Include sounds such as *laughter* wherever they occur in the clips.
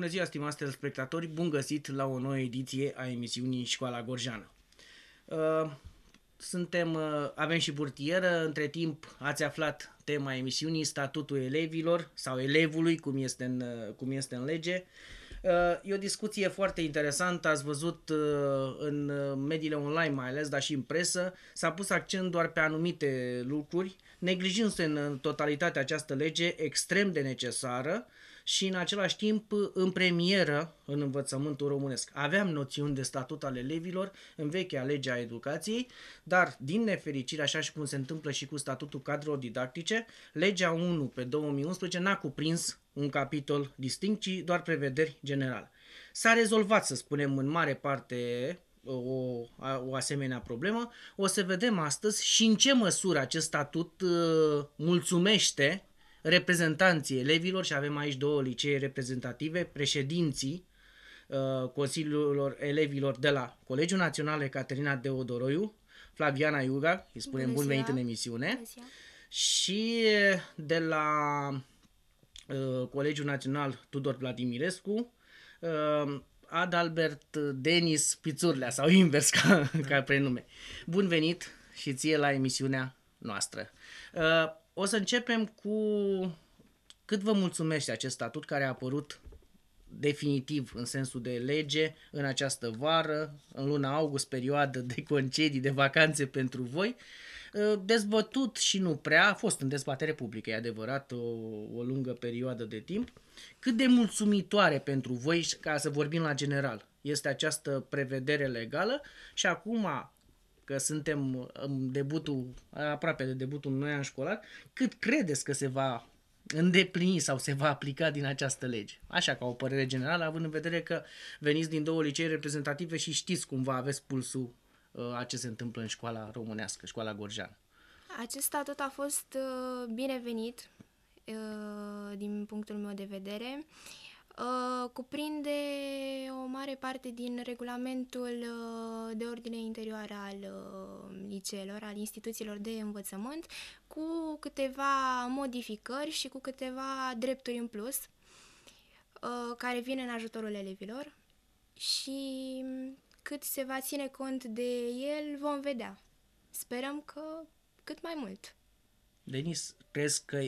Bună ziua, stimați telespectatori! Bun găsit la o nouă ediție a emisiunii Școala Gorjană. Uh, suntem, uh, avem și burtieră, între timp ați aflat tema emisiunii, statutul elevilor sau elevului, cum este în, uh, cum este în lege. E o discuție foarte interesantă, ați văzut în mediile online mai ales, dar și în presă, s-a pus accent doar pe anumite lucruri, neglijându-se în totalitate această lege extrem de necesară, și în același timp în premieră în învățământul românesc. Aveam noțiuni de statut ale elevilor în vechea legea educației, dar din nefericire, așa și cum se întâmplă și cu statutul cadrelor didactice, legea 1 pe 2011 n-a cuprins un capitol distinct, ci doar prevederi generale. S-a rezolvat, să spunem, în mare parte o, o asemenea problemă. O să vedem astăzi și în ce măsură acest statut uh, mulțumește reprezentanții elevilor și avem aici două licee reprezentative, președinții uh, Consiliilor Elevilor de la Colegiul Național Caterina Deodoroiu, Flaviana Iuga, îi spunem Bună bun venit în emisiune, și de la uh, Colegiul Național Tudor Vladimirescu, uh, Adalbert Denis Pițurlea, sau invers ca, da. ca prenume. Bun venit și ție la emisiunea noastră. Uh, o să începem cu cât vă mulțumește acest statut care a apărut definitiv în sensul de lege în această vară, în luna august, perioadă de concedii, de vacanțe pentru voi. Uh, dezbătut și nu prea, a fost în dezbatere publică, e adevărat, o, o lungă perioadă de timp. Cât de mulțumitoare pentru voi, ca să vorbim la general, este această prevedere legală și acum că suntem în um, debutul, aproape de debutul unui an școlar, cât credeți că se va îndeplini sau se va aplica din această lege. Așa ca o părere generală, având în vedere că veniți din două licee reprezentative și știți cumva aveți pulsul uh, a ce se întâmplă în școala românească, școala gorjeană. Acest statut a fost uh, binevenit uh, din punctul meu de vedere. Uh, cuprinde o mare parte din regulamentul uh, de ordine interioară al uh, liceelor, al instituțiilor de învățământ, cu câteva modificări și cu câteva drepturi în plus care vin în ajutorul elevilor și um, cât se va ține cont de el vom vedea. Sperăm că cât mai mult. Denis, crezi că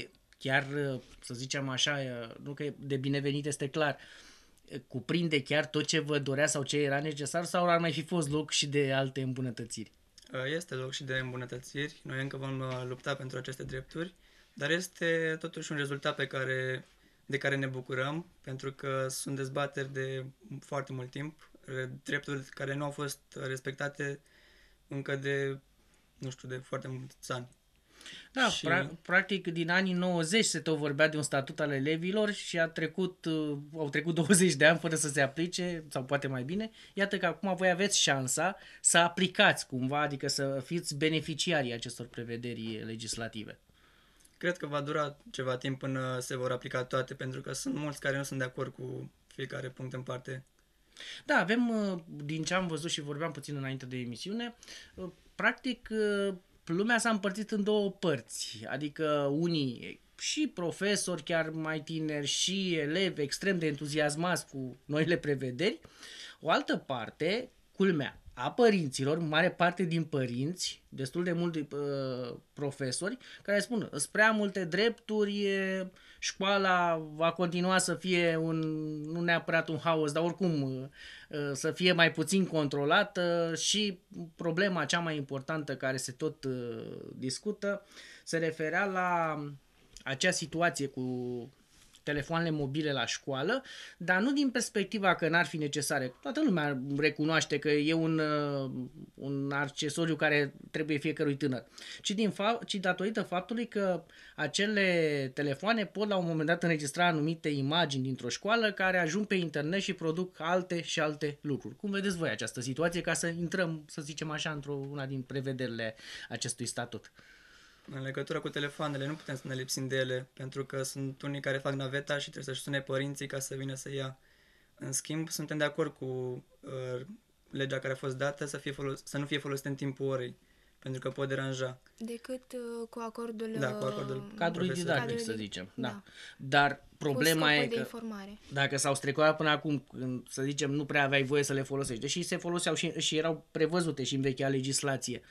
chiar, ă, să zicem așa, ă, nu că de binevenit este clar, cuprinde chiar tot ce vă dorea sau ce era necesar sau ar mai fi fost loc și de alte îmbunătățiri? Ă, este loc și de îmbunătățiri. Noi încă vom lupta pentru aceste drepturi, dar este totuși un rezultat pe care, de care ne bucurăm, pentru că sunt dezbateri de foarte mult timp, drepturi care nu au fost respectate încă de, nu știu, de foarte mulți ani. Da, și... pra- practic din anii 90 se tot vorbea de un statut al elevilor și a trecut, uh, au trecut 20 *laughs* de ani fără să se aplice, sau poate mai bine. Iată că acum voi aveți șansa să aplicați cumva, adică să fiți beneficiarii acestor prevederi legislative. Cred că va dura ceva timp până se vor aplica toate, pentru că sunt mulți care nu sunt de acord cu fiecare punct în parte. Da, avem, uh, din ce am văzut și vorbeam puțin înainte de emisiune, uh, practic lumea s-a împărțit în două părți, adică unii și profesori chiar mai tineri și elevi extrem de entuziasmați cu noile prevederi, o altă parte, culmea, a părinților, mare parte din părinți, destul de mulți uh, profesori, care spun, sunt prea multe drepturi, școala va continua să fie un, nu neapărat un haos, dar oricum uh, uh, să fie mai puțin controlată și problema cea mai importantă care se tot uh, discută se referea la um, acea situație cu telefoanele mobile la școală, dar nu din perspectiva că n-ar fi necesare. Toată lumea recunoaște că e un, uh, un accesoriu care trebuie fiecărui tânăr, ci, din fa- ci datorită faptului că acele telefoane pot la un moment dat înregistra anumite imagini dintr-o școală care ajung pe internet și produc alte și alte lucruri. Cum vedeți voi această situație ca să intrăm, să zicem așa, într-una din prevederile acestui statut? În legătură cu telefoanele, nu putem să ne lipsim de ele, pentru că sunt unii care fac naveta și trebuie să-și sune părinții ca să vină să ia. În schimb, suntem de acord cu uh, legea care a fost dată să, fie folos- să nu fie folosită în timpul orei, pentru că pot deranja. Decât uh, cu acordul... Da, cu uh, acordul cadrului didactic, cadrului... să zicem. Da. da. Dar problema e că informare. dacă s-au strecoat până acum, când, să zicem, nu prea aveai voie să le folosești, deși se foloseau și, și erau prevăzute și în vechea legislație, uh,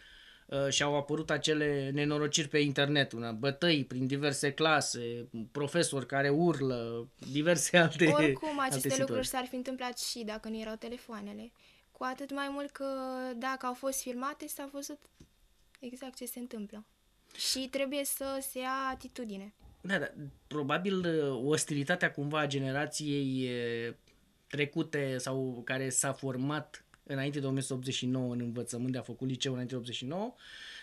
Uh, și au apărut acele nenorociri pe internet, una, bătăi prin diverse clase, profesori care urlă, diverse alte Oricum, aceste alte lucruri s-ar fi întâmplat și dacă nu erau telefoanele. Cu atât mai mult că dacă au fost filmate, s-a văzut exact ce se întâmplă. Și trebuie să se ia atitudine. Da, da. Probabil uh, ostilitatea cumva a generației uh, trecute sau care s-a format înainte de 1989 în învățământ, de a făcut liceu înainte de 89,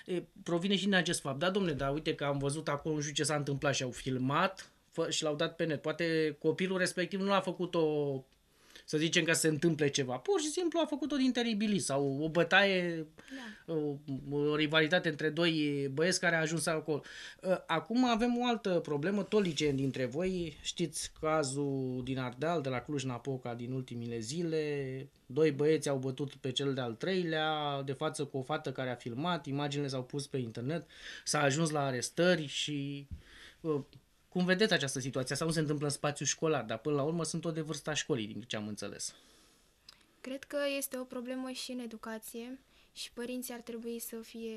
e, provine și din acest fapt. Da, domnule, dar uite că am văzut acolo, nu știu ce s-a întâmplat și au filmat fă, și l-au dat pe net. Poate copilul respectiv nu l-a făcut o să zicem că se întâmple ceva. Pur și simplu a făcut-o din teribilis sau o bătaie, da. o, o rivalitate între doi băieți care a ajuns acolo. Ă, acum avem o altă problemă, tot liceeni dintre voi, știți cazul din Ardeal, de la Cluj-Napoca din ultimile zile, doi băieți au bătut pe cel de-al treilea, de față cu o fată care a filmat, imaginile s-au pus pe internet, s-a ajuns la arestări și ă, cum vedeți această situație? Sau nu se întâmplă în spațiu școlar, dar până la urmă sunt tot de vârsta școlii, din ce am înțeles. Cred că este o problemă și în educație și părinții ar trebui să fie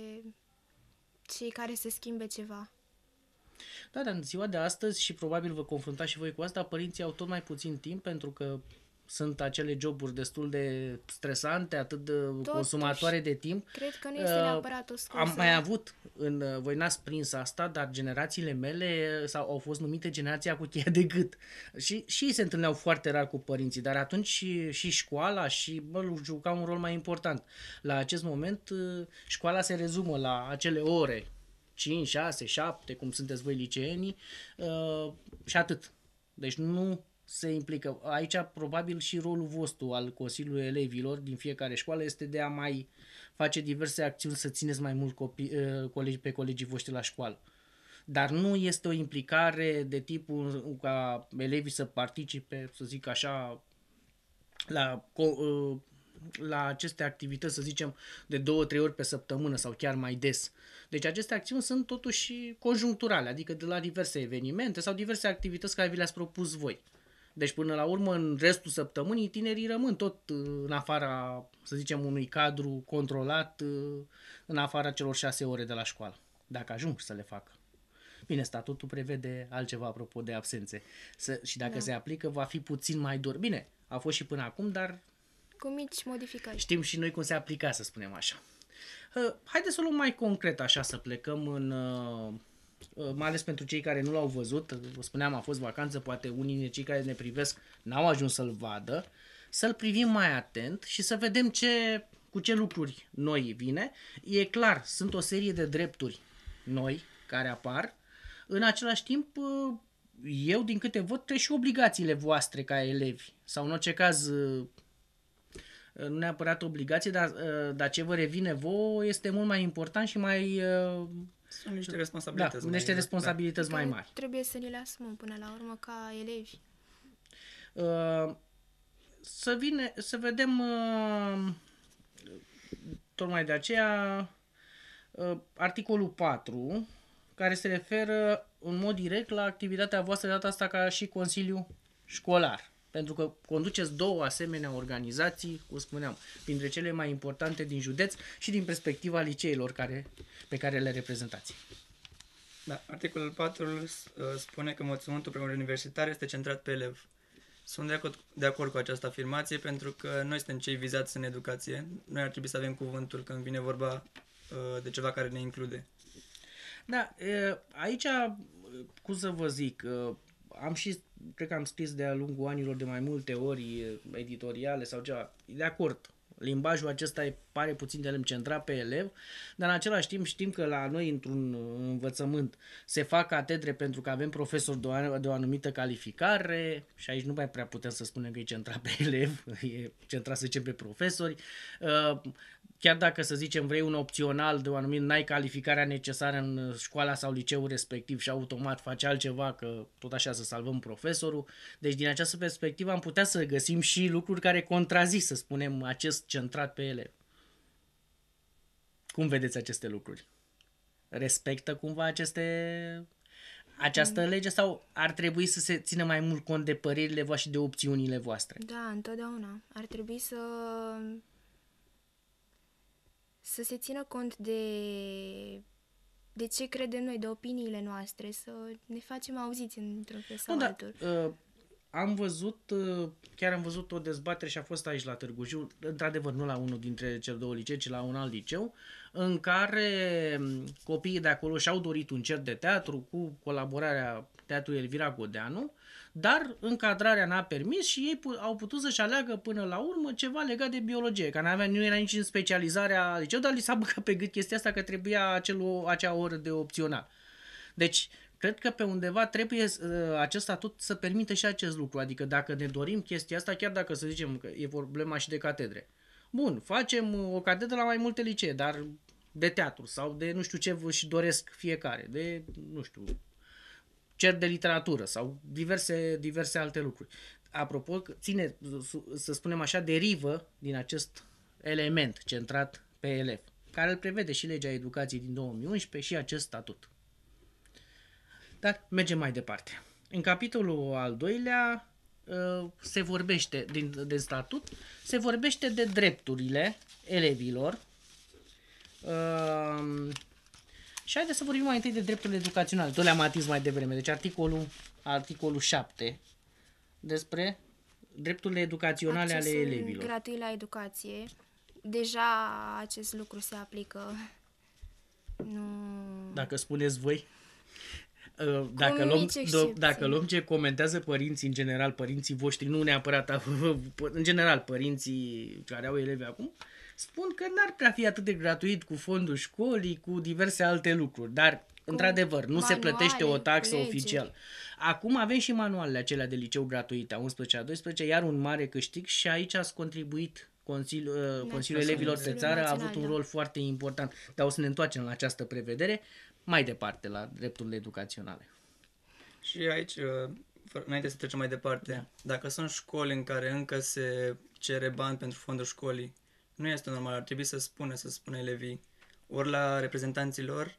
cei care să schimbe ceva. Da, dar în ziua de astăzi și probabil vă confruntați și voi cu asta, părinții au tot mai puțin timp pentru că sunt acele joburi destul de stresante, atât de Totuși, consumatoare de timp. Cred că nu este uh, neapărat o scuză. Am mai avut, în, uh, voi n-ați prins asta, dar generațiile mele uh, sau au fost numite generația cu cheia de gât. Și, și ei se întâlneau foarte rar cu părinții, dar atunci și, și școala și bă, juca un rol mai important. La acest moment școala se rezumă la acele ore 5, 6, 7, cum sunteți voi liceenii, și atât. Deci nu se implică. Aici probabil și rolul vostru al Consiliului Elevilor din fiecare școală este de a mai face diverse acțiuni să țineți mai mult copii, eh, colegi, pe colegii voștri la școală. Dar nu este o implicare de tipul ca elevii să participe, să zic așa, la, eh, la aceste activități, să zicem, de două, trei ori pe săptămână sau chiar mai des. Deci aceste acțiuni sunt totuși conjuncturale, adică de la diverse evenimente sau diverse activități care vi le-ați propus voi. Deci până la urmă, în restul săptămânii, tinerii rămân tot uh, în afara, să zicem, unui cadru controlat, uh, în afara celor șase ore de la școală, dacă ajung să le facă. Bine, statutul prevede altceva apropo de absențe. Să, și dacă da. se aplică, va fi puțin mai dur. Bine, a fost și până acum, dar... Cu mici modificări. Știm și noi cum se aplica, să spunem așa. Haideți să o luăm mai concret, așa, să plecăm în uh, Uh, mai ales pentru cei care nu l-au văzut, uh, vă spuneam, a fost vacanță, poate unii dintre cei care ne privesc n-au ajuns să-l vadă, să-l privim mai atent și să vedem ce, cu ce lucruri noi vine. E clar, sunt o serie de drepturi noi care apar. În același timp, uh, eu, din câte văd, trec și obligațiile voastre ca elevi, sau în orice caz, nu neapărat obligație, dar, dar ce vă revine vouă este mult mai important și mai sunt niște da. responsabilități, da, mai, niște da. responsabilități da. mai mari. Trebuie să ni le asumăm până la urmă ca elevi. Uh, să, vine, să vedem uh, tocmai de aceea uh, articolul 4 care se referă în mod direct la activitatea voastră de data asta ca și Consiliu Școlar pentru că conduceți două asemenea organizații, cum spuneam, printre cele mai importante din județ și din perspectiva liceelor care, pe care le reprezentați. Da, articolul 4 uh, spune că moțimentul primului universitar este centrat pe elev. Sunt de acord, de acord cu această afirmație pentru că noi suntem cei vizați în educație. Noi ar trebui să avem cuvântul când vine vorba uh, de ceva care ne include. Da, aici, uh, cum să vă zic, am și, cred că am scris de-a lungul anilor de mai multe ori editoriale sau ceva. De acord, limbajul acesta îi pare puțin de lemn centrat pe elev, dar în același timp știm că la noi într-un învățământ se fac catedre pentru că avem profesori de o, de o anumită calificare și aici nu mai prea putem să spunem că e centrat pe elev, *laughs* e centrat să zicem pe profesori. Ă, chiar dacă, să zicem, vrei un opțional de un anumit, n-ai calificarea necesară în uh, școala sau liceul respectiv și automat faci altceva, că tot așa să salvăm profesorul. Deci, din această perspectivă, am putea să găsim și lucruri care contrazic, să spunem, acest centrat pe ele. Cum vedeți aceste lucruri? Respectă cumva aceste această lege sau ar trebui să se țină mai mult cont de părerile voastre și de opțiunile voastre? Da, întotdeauna. Ar trebui să să se țină cont de, de ce credem noi, de opiniile noastre, să ne facem auziți într-un fel sau da, altul. Da. Uh, am văzut, uh, chiar am văzut o dezbatere și a fost aici la Târgu Jiu, într-adevăr nu la unul dintre cele două licee, ci la un alt liceu, în care um, copiii de acolo și-au dorit un cer de teatru cu colaborarea Teatrului Elvira Godeanu uh, dar încadrarea n-a permis și ei pu- au putut să-și aleagă până la urmă ceva legat de biologie, că n-avea, nu era nici în specializarea liceu, dar li s-a băgat pe gât chestia asta că trebuia acel, acea oră de opțional. Deci, cred că pe undeva trebuie uh, ă, acest statut să permite și acest lucru, adică dacă ne dorim chestia asta, chiar dacă să zicem că e problema și de catedre. Bun, facem ă, o catedră la mai multe licee, dar de teatru sau de nu știu ce și doresc fiecare, de nu știu, cer de literatură sau diverse, diverse alte lucruri. Apropo, ține, să spunem așa, derivă din acest element centrat pe elev, care îl prevede și legea educației din 2011 și acest statut. Dar mergem mai departe. În capitolul al doilea ă, se vorbește, din, din statut, se vorbește de drepturile elevilor ă, și haideți să vorbim mai întâi de drepturile educaționale. Tot le-am atins mai devreme. Deci articolul, articolul 7 despre drepturile educaționale Accesul ale elevilor. gratuit la educație. Deja acest lucru se aplică. Nu... Dacă spuneți voi, ă, dacă luăm, dacă luăm ce comentează părinții în general, părinții voștri, nu neapărat, *laughs* în general părinții care au elevi acum, uh, spun că n-ar prea fi atât de gratuit cu fondul școlii, cu diverse alte lucruri, dar Într-adevăr, nu manuale, se plătește o taxă oficial. Acum avem și manualele acelea de liceu gratuite, a 11-a, 12 iar un mare câștig și aici ați contribuit ă, Consiliul, uh, Consiliul Elevilor pe țară a avut un da. rol foarte important, dar o să ne întoarcem la această prevedere mai departe, la drepturile educaționale. Și aici, ă, înainte să trecem mai departe, da. dacă sunt școli în care încă se cere bani pentru fondul școlii, nu este normal, ar trebui să spună, să spună elevii, ori la reprezentanții lor,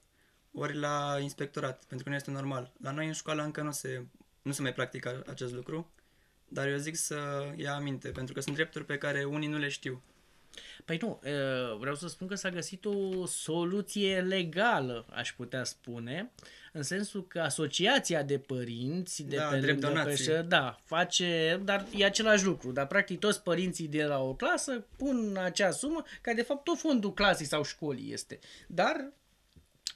ori la inspectorat, pentru că nu este normal. La noi în școală încă nu se, nu se mai practică acest lucru, dar eu zic să ia aminte, pentru că sunt drepturi pe care unii nu le știu. Păi nu, vreau să spun că s-a găsit o soluție legală, aș putea spune, în sensul că asociația de părinți de da, pe drept pășă, da, face, dar e același lucru, dar practic toți părinții de la o clasă pun acea sumă, care de fapt tot fondul clasei sau școlii este, dar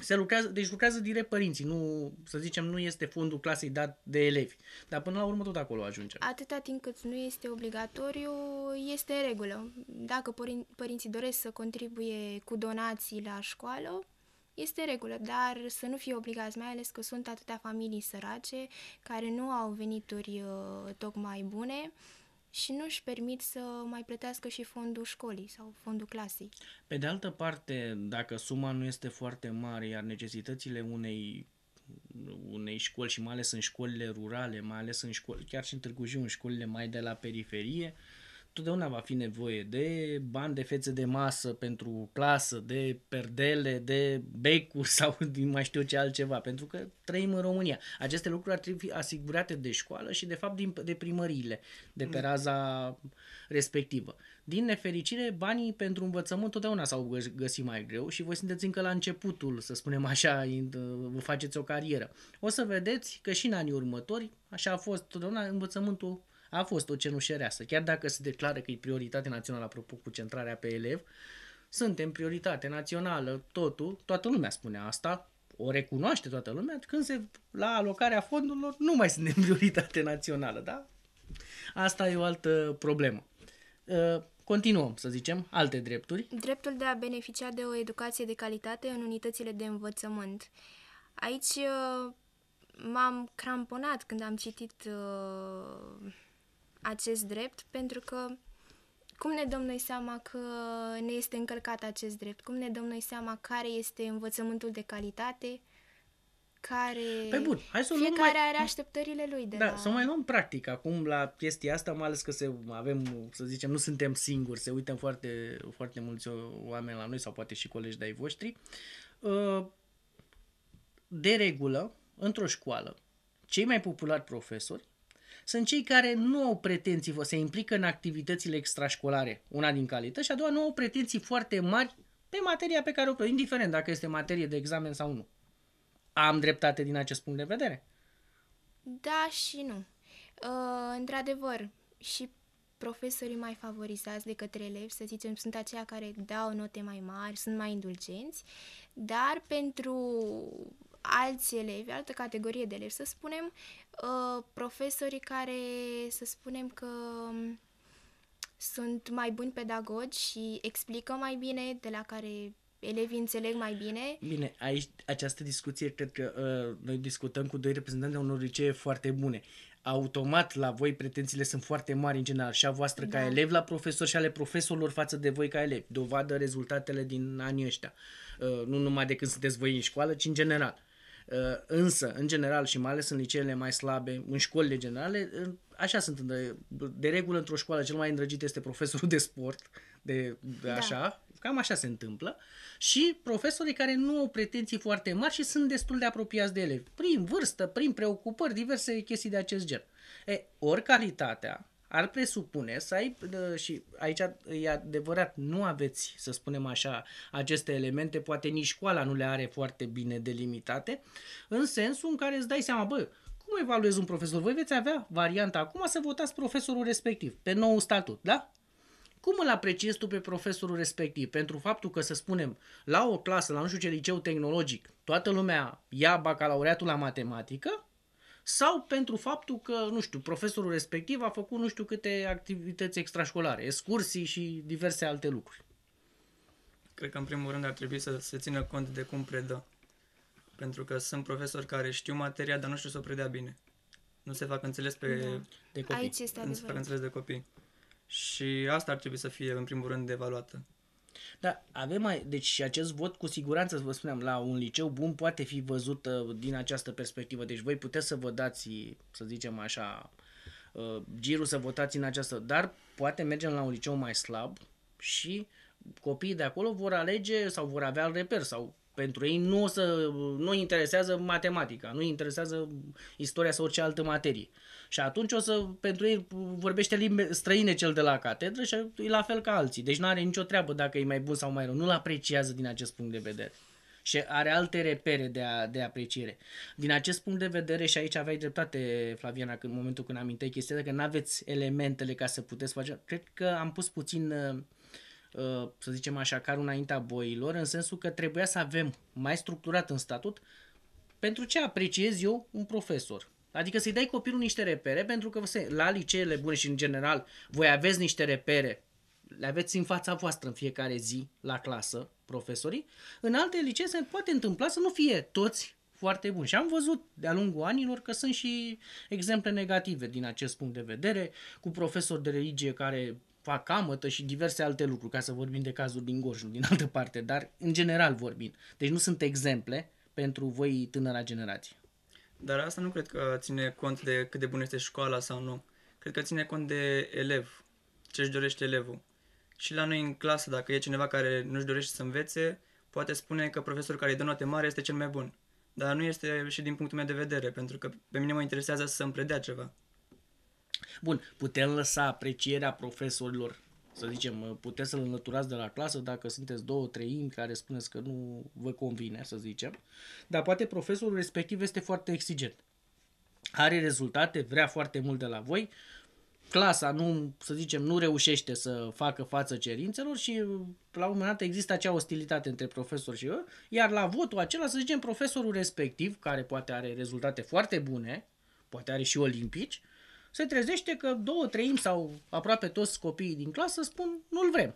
se lucrează, deci lucrează direct părinții, nu, să zicem, nu este fondul clasei dat de elevi. Dar până la urmă tot acolo ajunge. Atâta timp cât nu este obligatoriu, este regulă. Dacă părin- părinții doresc să contribuie cu donații la școală, este regulă, dar să nu fie obligați, mai ales că sunt atâtea familii sărace care nu au venituri uh, tocmai bune uh, și nu își permit să mai plătească și fondul școlii sau fondul clasei. Pe de altă parte, dacă suma nu este foarte mare, iar necesitățile unei unei școli și mai ales în școlile rurale, mai ales în școli, chiar și în Târgu Jiu, în școlile mai de la periferie, uh, totdeauna va fi nevoie de bani de fețe de masă pentru clasă, de perdele, de becuri *laughs* sau din mai știu ce altceva, pentru că trăim în România. Aceste lucruri ar trebui asigurate de școală și de fapt din, de primăriile de pe mm. raza respectivă. Din nefericire, banii pentru învățământ totdeauna s-au găsit mai greu și voi sunteți încă la începutul, să spunem așa, vă faceți o carieră. O să vedeți că și în anii următori, așa a fost totdeauna, învățământul a fost o cenușăreasă. Chiar dacă se declară că e prioritate națională, apropo, centrarea pe elev, suntem prioritate națională, totul, toată lumea spune asta, o recunoaște toată lumea, când se, la alocarea fondurilor nu mai suntem *laughs* prioritate națională, da? Asta e o altă problemă. Ă, continuăm, să zicem, alte drepturi. Dreptul de a beneficia de o educație de calitate în unitățile de învățământ. Aici ă, m-am cramponat când am citit uh, acest drept, pentru că cum ne dăm noi seama că ne este încălcat acest drept? Cum ne dăm noi seama care este învățământul de calitate? Care... Păi bun, hai să Fiecare mai... are așteptările lui de da, la... să mai luăm practic acum la chestia asta, mai ales că se, avem, să zicem, nu suntem singuri, se uităm foarte, foarte mulți oameni la noi sau poate și colegi de-ai voștri. Uh, de regulă, într-o școală, cei mai populari profesori sunt cei care nu au pretenții, vă se implică în activitățile extrașcolare, una din calități, și a doua nu au pretenții foarte mari pe materia pe care o predau, indiferent dacă este materie de examen sau nu. Am dreptate din acest punct de vedere? Da și nu. Uh, într-adevăr, și profesorii mai favorizați de către elevi, să zicem, sunt aceia care dau note mai mari, sunt mai indulgenți, dar pentru alți elevi, altă categorie de elevi, să spunem, uh, profesorii care, să spunem că um, sunt mai buni pedagogi și explică mai bine, de la care elevii înțeleg mai bine. Bine, aici această discuție cred că uh, noi discutăm cu doi reprezentanți de unor licee foarte bune. Automat la voi pretențiile sunt foarte mari în general și a voastră da. ca elev la profesor și ale profesorilor față de voi ca elevi. Dovadă rezultatele din anii ăștia. Uh, nu numai de când sunteți voi în școală, ci în general. Uh, însă, în general și mai ales în liceele mai slabe, în școlile generale, uh, așa sunt. De, de regulă, într-o școală, cel mai îndrăgit este profesorul de sport, de, de da. așa, cam așa se întâmplă, și profesorii care nu au pretenții foarte mari și sunt destul de apropiați de ele, prin vârstă, prin preocupări, diverse chestii de acest gen. E, ori calitatea ar presupune să ai, ă, și aici e adevărat, nu aveți, să spunem așa, aceste elemente, poate nici școala nu le are foarte bine delimitate, în sensul în care îți dai seama, bă, cum evaluezi un profesor? Voi veți avea varianta acum să votați profesorul respectiv, pe nou statut, da? Cum îl apreciezi tu pe profesorul respectiv? Pentru faptul că, să spunem, la o clasă, la nu știu ce liceu tehnologic, toată lumea ia bacalaureatul la matematică, sau pentru faptul că, nu știu, profesorul respectiv a făcut nu știu câte activități extrașcolare, excursii și diverse alte lucruri. Cred că în primul rând ar trebui să se țină cont de cum predă. Pentru că sunt profesori care știu materia, dar nu știu să o predea bine. Nu se fac înțeles pe da. de copii. Aici este nu se fac înțeles de copii. Și asta ar trebui să fie în primul rând evaluată. Da, avem mai, deci și acest vot cu siguranță, vă spuneam, la un liceu bun poate fi văzut uh, din această perspectivă. Deci voi puteți să vă dați, să zicem așa, uh, girul să votați în această, dar poate mergem la un liceu mai slab și copiii de acolo vor alege sau vor avea reper sau pentru ei nu, o să, nu interesează matematica, nu interesează istoria sau orice altă materie. Și atunci o să, pentru ei vorbește limbe străine cel de la catedră și e la fel ca alții. Deci nu are nicio treabă dacă e mai bun sau mai rău. Nu-l apreciază din acest punct de vedere și are alte repere de, a, de apreciere. Din acest punct de vedere, și aici aveai dreptate, Flaviana, când, în momentul când aminteai chestia, că nu aveți elementele ca să puteți face, cred că am pus puțin uh, Uh, să zicem așa, carul înaintea boilor, în sensul că trebuia să avem mai structurat în statut pentru ce apreciez eu un profesor. Adică să-i dai copilul niște repere, pentru că la liceele bune și în general voi aveți niște repere, le aveți în fața voastră în fiecare zi la clasă, profesorii. În alte licee se poate întâmpla să nu fie toți foarte buni. Și am văzut de-a lungul anilor că sunt și exemple negative din acest punct de vedere, cu profesori de religie care fac camătă și diverse alte lucruri, ca să vorbim de cazuri din Gorj, nu din *laughs* altă parte, dar în general vorbim. Deci nu sunt exemple pentru voi tânăra generație. Dar asta nu cred că ține cont de cât de bună este școala sau nu. Cred că ține cont de elev, ce își dorește elevul. Și la noi în clasă, dacă e cineva care nu-și dorește să învețe, poate spune că profesorul care îi dă note mari este cel mai bun. Dar nu este și din punctul meu de vedere, pentru că pe mine mă interesează să îmi predea ceva. Bun, putem lăsa aprecierea profesorilor, să zicem, puteți să-l înlăturați de la clasă dacă sunteți două treimi care spuneți că nu vă convine, să zicem, dar poate profesorul respectiv este foarte exigent. Are rezultate, vrea foarte mult de la voi, clasa nu, să zicem, nu reușește să facă față cerințelor și la un moment dat există acea ostilitate între profesor și eu, iar la votul acela, să zicem, profesorul respectiv, care poate are rezultate foarte bune, poate are și olimpici, uh, se trezește că două treimi sau aproape toți copiii din clasă spun nu-l vrem.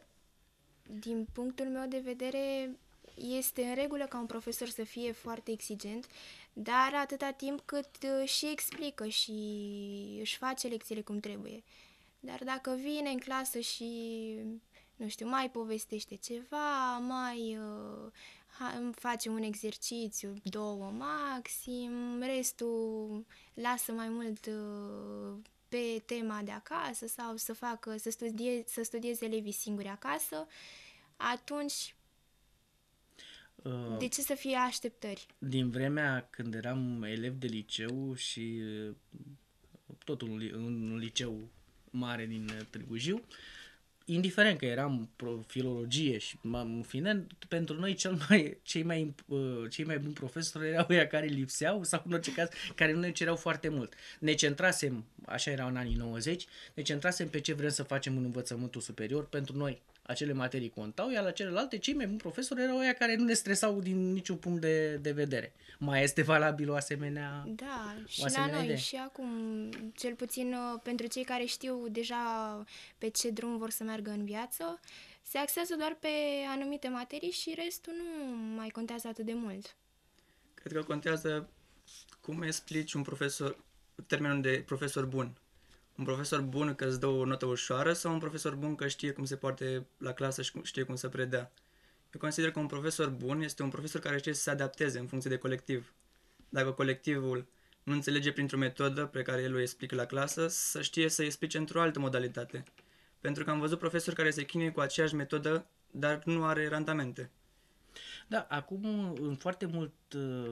Din punctul meu de vedere, este în regulă ca un profesor să fie foarte exigent, dar atâta timp cât uh, și explică și își face lecțiile cum trebuie. Dar dacă vine în clasă și, nu știu, mai povestește ceva, mai uh, facem un exercițiu, două maxim, restul lasă mai mult uh, pe tema de acasă sau să facă, să, studie, să studieze elevii singuri acasă, atunci uh, de ce să fie așteptări? Din vremea când eram elev de liceu și uh, tot un, un liceu mare din Târgu Jiu, uh, indiferent că eram filologie și în fine, pentru noi cel mai, cei, mai, uh, cei mai buni profesori erau ea care lipseau sau în orice caz care nu ne cereau foarte mult. Ne centrasem, așa era în anii 90, ne centrasem pe ce vrem să facem în învățământul superior. Pentru noi acele materii contau, iar la celelalte cei mai buni profesori erau aia care nu ne stresau din niciun punct de, de vedere. Mai este valabil o asemenea Da, o și asemenea la noi idee. și acum, cel puțin uh, pentru cei care știu deja pe ce drum vor să meargă în viață, se axează doar pe anumite materii și restul nu mai contează atât de mult. Cred că contează cum explici un profesor, termenul de profesor bun un profesor bun că îți dă o notă ușoară sau un profesor bun că știe cum se poate la clasă și știe cum să predea. Eu consider că un profesor bun este un profesor care știe să se adapteze în funcție de colectiv. Dacă colectivul nu înțelege printr-o metodă pe care el o explică la clasă, să știe să explice într-o altă modalitate. Pentru că am văzut profesori care se chinuie cu aceeași metodă, dar nu are randamente. Da, acum în foarte, mult,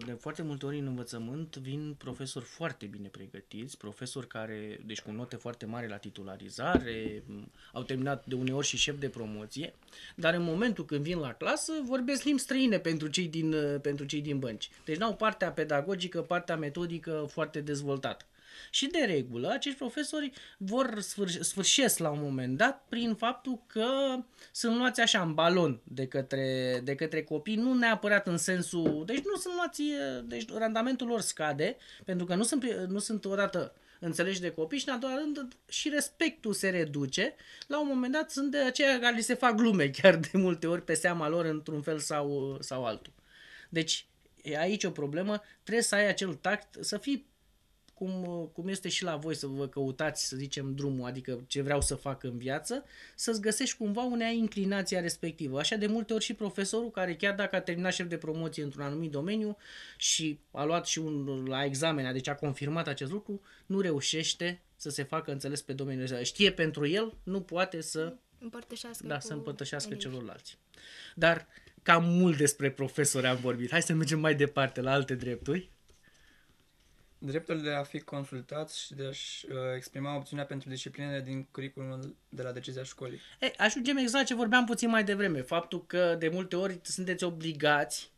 de foarte multe ori în învățământ vin profesori foarte bine pregătiți, profesori care, deci cu note foarte mari la titularizare, au terminat de uneori și șef de promoție, dar în momentul când vin la clasă vorbesc limbi străine pentru cei din, pentru cei din bănci. Deci n-au partea pedagogică, partea metodică foarte dezvoltată. Și de regulă, acești profesori vor sfârși, sfârșesc la un moment dat prin faptul că sunt luați așa în balon de către, de către copii, nu neapărat în sensul, deci nu sunt luați, deci randamentul lor scade, pentru că nu sunt, nu sunt odată înțelegi de copii și, în a doua rând, și respectul se reduce. La un moment dat sunt de aceia care li se fac glume *laughs* chiar de multe ori pe seama lor într-un fel sau, sau altul. Deci, e aici o problemă, trebuie să ai acel tact, să fii cum, cum este și la voi să vă căutați, să zicem, drumul, adică ce vreau să fac în viață, să-ți găsești cumva unea inclinația respectivă. Așa de multe ori și profesorul care chiar dacă a terminat șef de promoție într-un anumit domeniu și a luat și un la examen, deci a confirmat acest lucru, nu reușește să se facă înțeles pe domeniul ăsta. Știe pentru el, nu poate să împărtășească da, să împărtășească celorlalți. Dar cam mult despre profesori am vorbit. Hai să mergem mai departe la alte drepturi. Dreptul de a fi consultat și de a-și uh, exprima opțiunea pentru disciplinele din curriculumul de la decizia școlii. E, ajungem exact ce vorbeam puțin mai devreme. Faptul că de multe ori sunteți obligați,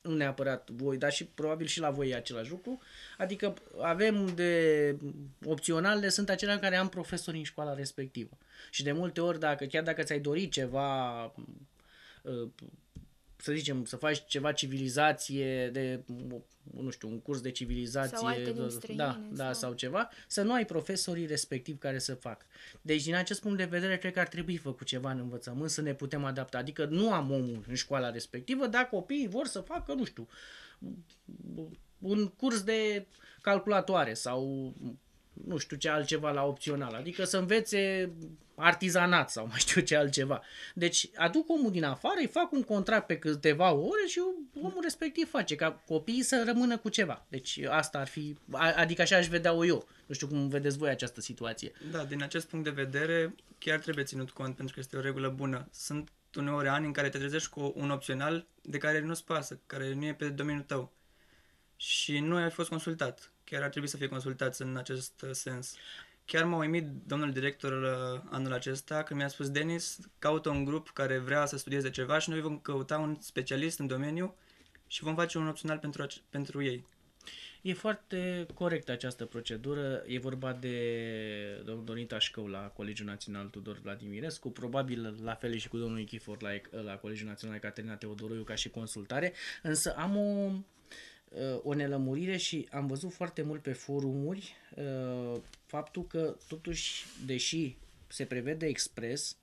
nu neapărat voi, dar și probabil și la voi e același lucru, adică avem de opționale, sunt acelea care am profesori în școala respectivă. Și de multe ori, dacă chiar dacă ți-ai dorit ceva uh, să zicem, să faci ceva civilizație de, nu știu, un curs de civilizație, sau alte da, da străine, da, sau... da, sau ceva, să nu ai profesorii respectiv care să facă Deci, din acest punct de vedere, cred că ar trebui făcut ceva în învățământ să ne putem adapta. Adică nu am omul în școala respectivă, dar copiii vor să facă, nu știu, un curs de calculatoare sau nu știu ce altceva la opțional, adică să învețe artizanat sau mai știu ce altceva. Deci aduc omul din afară, îi fac un contract pe câteva ore și omul respectiv face ca copiii să rămână cu ceva. Deci asta ar fi, adică așa aș vedea-o eu. Nu știu cum vedeți voi această situație. Da, din acest punct de vedere chiar trebuie ținut cont pentru că este o regulă bună. Sunt uneori ani în care te trezești cu un opțional de care nu-ți pasă, care nu e pe domeniul tău și nu ai fost consultat. Chiar ar trebui să fie consultați în acest uh, sens. Chiar m-a uimit domnul director uh, anul acesta când mi-a spus Denis, caută un grup care vrea să studieze ceva și noi vom căuta un specialist în domeniu și vom face un opțional pentru, pentru ei. E foarte corectă această procedură. E vorba de domnul Dorin Șcău la Colegiul Național Tudor Vladimirescu, probabil la fel și cu domnul Ichifor la, la Colegiul Național Caterina Teodoroiu ca și consultare, însă am o Uh, o nelămurire și am văzut foarte mult pe forumuri uh, faptul că totuși, deși se prevede expres,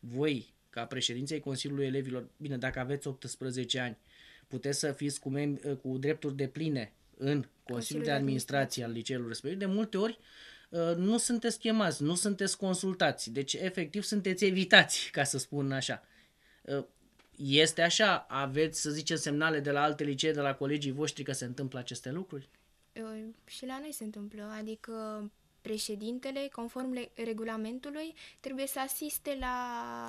voi, ca președinței Consiliului Elevilor, bine, dacă aveți 18 ani, puteți să fiți cu, mem- uh, cu drepturi de pline în Consiliul de Administrație al liceului respectiv, de multe ori nu sunteți chemați, nu sunteți consultați, deci efectiv sunteți evitați, ca să spun așa. Este așa? Aveți, să zicem, semnale de la alte licee, de la colegii voștri că se întâmplă aceste lucruri? Și la noi se întâmplă, adică președintele, conform regulamentului, trebuie să asiste la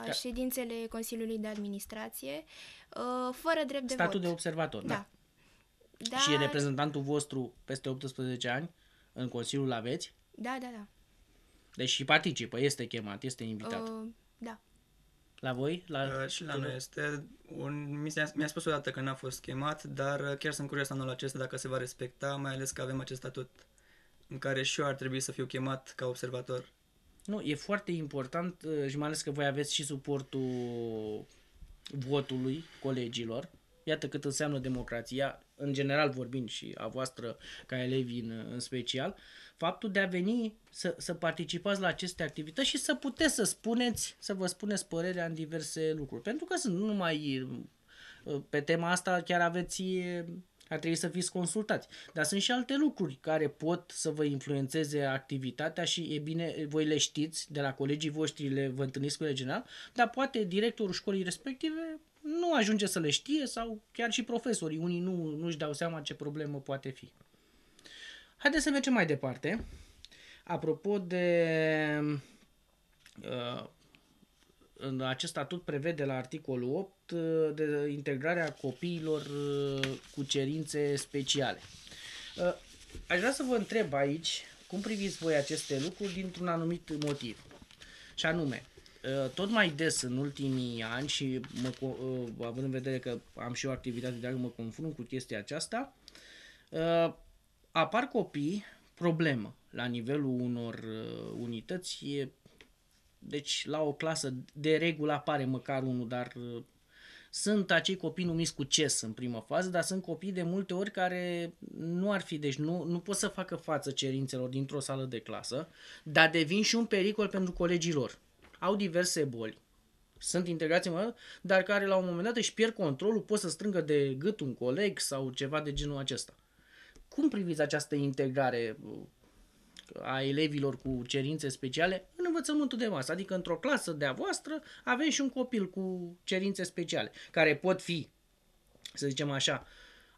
da. ședințele Consiliului de Administrație, uh, fără drept de Statul vot. de observator, da. da. Dar... Și reprezentantul vostru peste 18 ani în Consiliul aveți? Da, da, da. Deci și participă, este chemat, este invitat. Uh, da. La voi? La... Uh, și la noi este. Un, mi-a, spus odată că n-a fost chemat, dar uh, chiar sunt curios anul acesta dacă se va respecta, mai ales că avem acest statut în care și eu ar trebui să fiu chemat ca observator. Nu, e foarte important uh, și mai ales că voi aveți și suportul votului colegilor. Iată cât înseamnă democrația, în general vorbind și a voastră ca elevi în, în special. Uh, faptul de a veni să, să participați la aceste activități și să puteți să spuneți, să vă spuneți părerea în diverse lucruri. Pentru că sunt nu numai uh, pe tema asta chiar aveți ar trebui să fiți consultați. Dar sunt și alte lucruri care pot să vă influențeze activitatea și e bine, voi le știți de la colegii voștri, le vă întâlniți cu general, dar poate directorul școlii respective nu ajunge să le știe sau chiar și profesorii, unii nu, nu-și dau seama ce problemă poate fi. Haideți să mergem mai departe. Apropo de uh, acest statut prevede la articolul 8 uh, de integrarea copiilor uh, cu cerințe speciale. Uh, aș vrea să vă întreb aici cum priviți voi aceste lucruri dintr-un anumit motiv. Și anume, tot mai des în ultimii ani și mă, având în vedere că am și o activitate de mă confrunt cu chestia aceasta, apar copii, problemă, la nivelul unor uh, unități, e, deci la o clasă de regulă apare măcar unul, dar uh, sunt acei copii numiți cu CES în primă fază, dar sunt copii de multe ori care nu ar fi, deci nu, nu pot să facă față cerințelor dintr-o sală de clasă, dar devin și un pericol pentru colegii lor. Au diverse boli, sunt integrați în dar care la un moment dat își pierd controlul, pot să strângă de gât un coleg sau ceva de genul acesta. Cum priviți această integrare uh, a elevilor cu cerințe speciale în învățământul de masă? Adică într-o clasă de-a voastră aveți și un copil cu cerințe speciale, care pot fi, să zicem așa,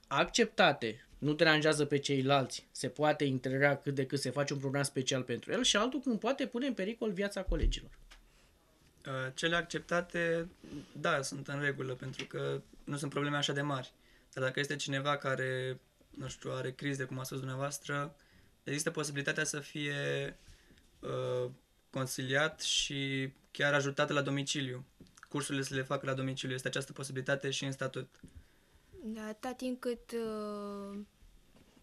acceptate, nu deranjează pe ceilalți, se poate integra cât de cât, se face un program special pentru el și altul când poate pune în pericol viața colegilor. Uh, cele acceptate, da, sunt în regulă, pentru că nu sunt probleme așa de mari. Dar dacă este cineva care nu știu, are crize, cum a spus dumneavoastră, există posibilitatea să fie uh, consiliat și chiar ajutat la domiciliu. Cursurile să le facă la domiciliu. Este această posibilitate și în statut. Da, atâta timp cât uh,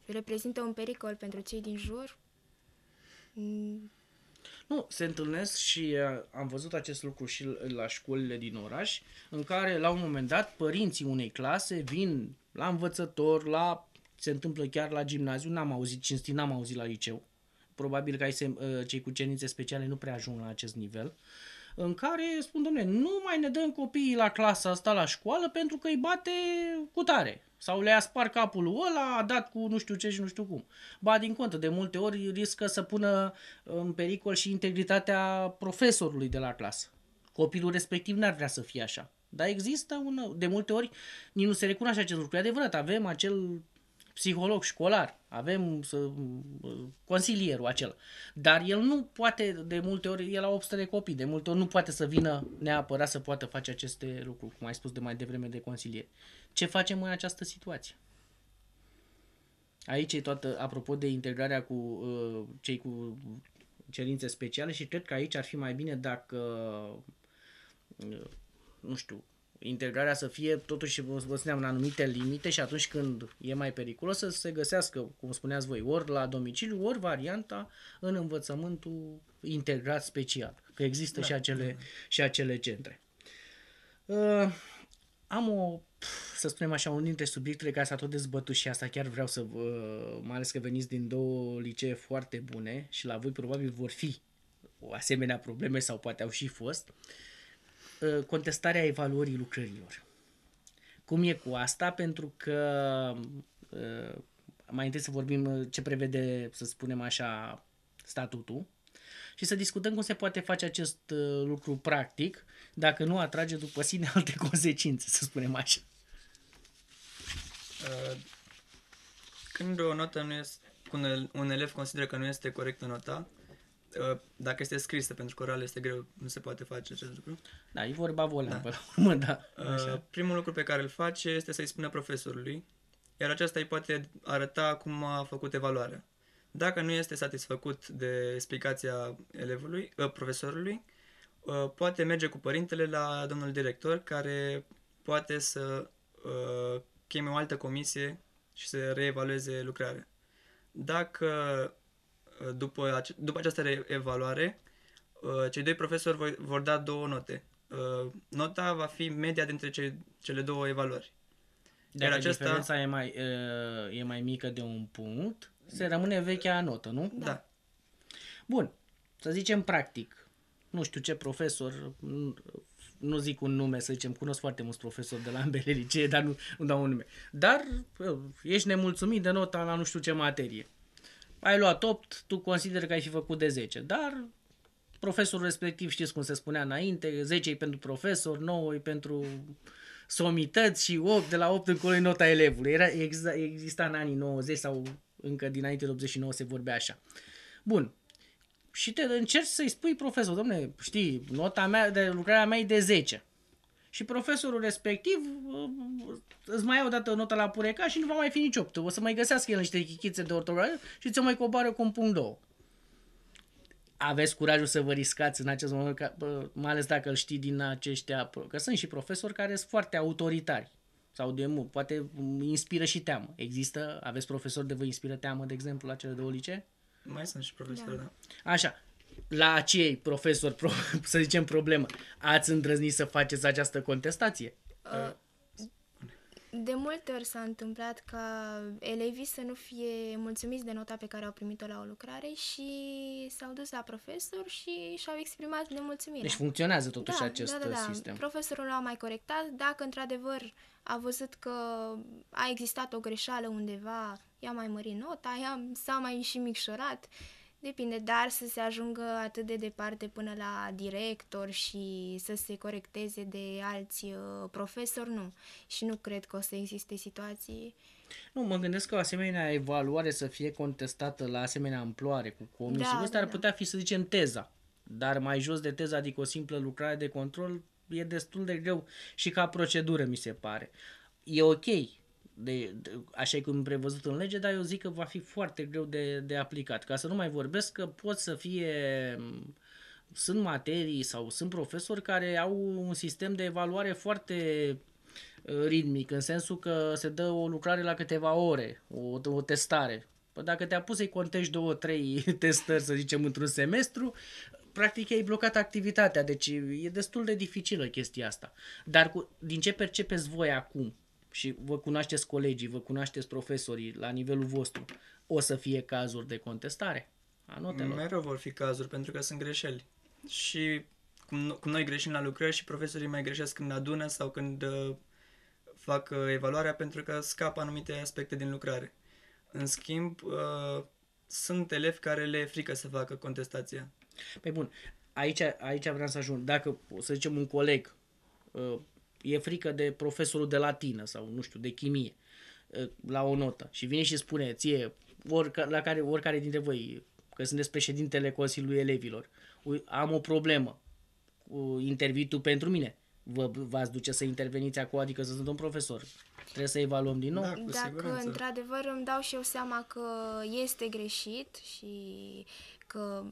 reprezintă un pericol pentru cei din jur. Mm. Nu, se întâlnesc și uh, am văzut acest lucru și la școlile din oraș, în care la un moment dat părinții unei clase vin la învățător, la se întâmplă chiar la gimnaziu, n-am auzit, cinstit, n-am auzit la liceu. Probabil că ai se, ă, cei cu cerințe speciale nu prea ajung la acest nivel. În care spun, domnule, nu mai ne dăm copiii la clasa asta la școală pentru că îi bate cu tare. Sau le-a spart capul ăla, a dat cu nu știu ce și nu știu cum. Ba, din contă, de multe ori riscă să pună în pericol și integritatea profesorului de la clasă. Copilul respectiv n-ar vrea să fie așa. Dar există un... De multe ori nici nu se recunoaște acest lucru. E adevărat, avem acel psiholog școlar, avem să, consilierul acela. Dar el nu poate, de multe ori, el a 800 de copii, de multe ori nu poate să vină neapărat să poată face aceste lucruri, cum ai spus de mai devreme de consilier. Ce facem în această situație? Aici e toată, apropo de integrarea cu uh, cei cu cerințe speciale și cred că aici ar fi mai bine dacă, uh, nu știu, integrarea să fie, totuși, vă spuneam, în anumite limite și atunci când e mai periculos să se găsească, cum spuneați voi, ori la domiciliu, ori varianta în învățământul integrat special, că există da. și, acele, și acele centre. Uh, am o, să spunem așa, unul dintre subiectele care s-a tot dezbătut și asta chiar vreau să, uh, mai ales că veniți din două licee foarte bune și la voi probabil vor fi o asemenea probleme sau poate au și fost. Uh, Uh, contestarea evaluării lucrărilor. Cum e cu asta? Pentru că uh, mai întâi să vorbim uh, ce prevede, să spunem așa, statutul și să discutăm cum se poate face acest lucru practic dacă nu atrage după sine *laughs* alte consecințe, să spunem așa. Când o notă nu este, când un elev consideră că nu este corectă nota, dacă este scrisă, pentru că oral este greu, nu se poate face acest lucru. Da, e vorba volan, da. la urmă, da. Uh, așa. Primul lucru pe care îl face este să-i spună profesorului, iar aceasta îi poate arăta cum a făcut evaluarea. Dacă nu este satisfăcut de explicația elevului, uh, profesorului, uh, poate merge cu părintele la domnul director, care poate să cheme o altă comisie și să reevalueze lucrarea. Dacă după, ace- după această evaluare, uh, cei doi profesori vor, vor da două note. Uh, nota va fi media dintre ce, cele două evaluări. Dacă Iar diferența e mai, uh, e mai mică de un punct, se rămâne vechea notă, nu? Da. da. Bun. Să zicem practic. Nu știu ce profesor, nu zic un nume, să zicem, cunosc foarte mulți profesori de la ambele licee, dar nu, nu dau un nume. Dar ești nemulțumit de nota la nu știu ce materie ai luat 8, tu consideri că ai fi făcut de 10, dar profesorul respectiv, știți cum se spunea înainte, 10 e pentru profesor, 9 e pentru somități și 8, de la 8 încolo e nota elevului. Era, exista, exista în anii 90 sau încă dinainte de 89 se vorbea așa. Bun. Și te încerci să-i spui profesor, domne, știi, nota mea de lucrarea mea e de 10 și profesorul respectiv uh, îți mai ia o dată notă la pureca și nu va mai fi nici 8. O să mai găsească el niște chichițe de ortografie și ți-o mai coboară cu un punct 2. Aveți curajul să vă riscați în acest moment, mai ales dacă îl știi din aceștia, că sunt și profesori care sunt foarte autoritari sau de mult, poate inspiră și teamă. Există, aveți profesori de vă inspiră teamă, de exemplu, la cele două licee? Mai sunt și profesori, da. da. Așa, la acei profesori, pro, *laughs* să zicem, problemă, ați îndrăznit să faceți această contestație? Uh, de multe ori s-a întâmplat ca elevii să nu fie mulțumiți de nota pe care au primit-o la o lucrare și s-au dus la profesor și și-au exprimat nemulțumirea. Deci funcționează totuși da, acest da, da, uh, da. sistem. Profesorul l-a mai corectat. Dacă într-adevăr a văzut că a existat o greșeală undeva, i-a mai mărit nota, i-a, s-a mai și micșorat. Uh, Depinde, dar să se ajungă atât de departe până la director și să se corecteze de alți uh, profesori, nu. Și nu cred că o să existe situații. Nu, mă gândesc că o asemenea evaluare să fie contestată la asemenea amploare cu comisii. Da, Asta da, ar da. putea da. fi, să zicem, teza. Dar mai jos de teza, adică o simplă lucrare de control, e destul de greu și ca procedură, mi se pare. E ok de, de, așa cum prevăzut în lege, dar eu zic că va fi foarte greu de, de aplicat. Ca să nu mai vorbesc că pot să fie sunt materii sau sunt profesori care au un sistem de evaluare foarte uh, ritmic, în sensul că se dă o lucrare la câteva ore, o, o testare. Păi dacă te-a pus să-i contești două, trei *laughs* testări, să zicem, într-un semestru, practic ai blocat activitatea, deci e destul de dificilă chestia asta. Dar cu, din ce percepeți voi acum, și vă cunoașteți colegii, vă cunoașteți profesorii la nivelul vostru, o să fie cazuri de contestare a notelor. Mereu vor fi cazuri, pentru că sunt greșeli. Și cum, cum noi greșim la lucrări și profesorii mai greșesc când adună sau când uh, fac uh, evaluarea pentru că scapă anumite aspecte din lucrare. În schimb, uh, sunt elevi care le e frică să facă contestația. Păi bun, aici, aici vreau să ajung. Dacă, să zicem, un coleg uh, e frică de profesorul de latină sau, nu știu, de chimie la o notă și vine și spune ție, orică, la care, oricare dintre voi, că sunteți președintele Consiliului Elevilor, am o problemă, interviu pentru mine. Vă, v-ați duce să interveniți acolo, adică să sunt un profesor. Trebuie să evaluăm din nou. Da, Dacă siguranță. într-adevăr îmi dau și eu seama că este greșit și că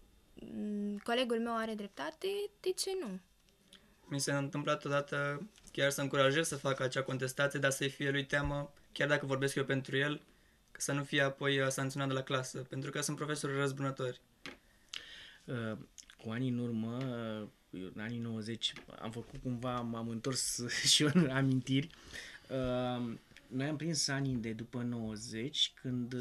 mm, colegul meu are dreptate, de ce nu? Mi s-a s-a întâmplat odată chiar să încurajez să facă acea contestație, dar să-i fie lui teamă, chiar dacă vorbesc eu pentru el, că să nu fie apoi uh, sancționat de la clasă, pentru că sunt profesori răzbunători. Uh, cu ani în urmă, uh, în anii 90, am făcut cumva, m-am întors *laughs* și eu în amintiri. noi am prins anii de după 90, când